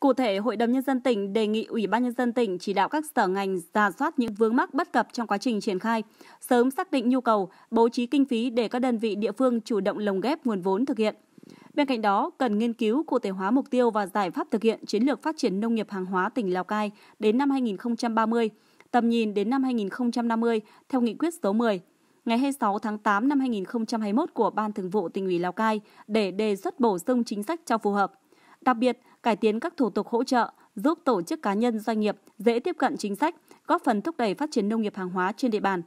Cụ thể, Hội đồng Nhân dân tỉnh đề nghị Ủy ban Nhân dân tỉnh chỉ đạo các sở ngành ra soát những vướng mắc bất cập trong quá trình triển khai, sớm xác định nhu cầu, bố trí kinh phí để các đơn vị địa phương chủ động lồng ghép nguồn vốn thực hiện. Bên cạnh đó, cần nghiên cứu cụ thể hóa mục tiêu và giải pháp thực hiện chiến lược phát triển nông nghiệp hàng hóa tỉnh Lào Cai đến năm 2030, tầm nhìn đến năm 2050 theo nghị quyết số 10 ngày 26 tháng 8 năm 2021 của Ban Thường vụ tỉnh ủy Lào Cai để đề xuất bổ sung chính sách cho phù hợp. Đặc biệt, cải tiến các thủ tục hỗ trợ giúp tổ chức cá nhân doanh nghiệp dễ tiếp cận chính sách, góp phần thúc đẩy phát triển nông nghiệp hàng hóa trên địa bàn.